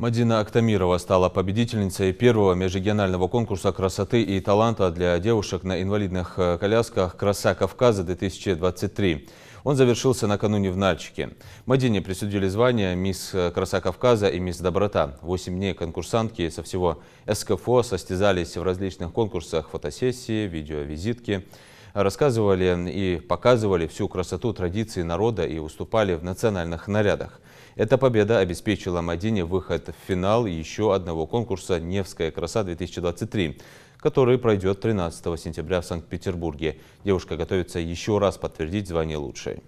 Мадина Актамирова стала победительницей первого межрегионального конкурса красоты и таланта для девушек на инвалидных э, колясках «Краса Кавказа-2023». Он завершился накануне в Нальчике. Мадине присудили звания «Мисс э, Краса Кавказа» и «Мисс Доброта». Восемь дней конкурсантки со всего СКФО состязались в различных конкурсах фотосессии, видеовизитки рассказывали и показывали всю красоту традиций народа и уступали в национальных нарядах. Эта победа обеспечила Мадине выход в финал еще одного конкурса «Невская краса-2023», который пройдет 13 сентября в Санкт-Петербурге. Девушка готовится еще раз подтвердить звание лучшей.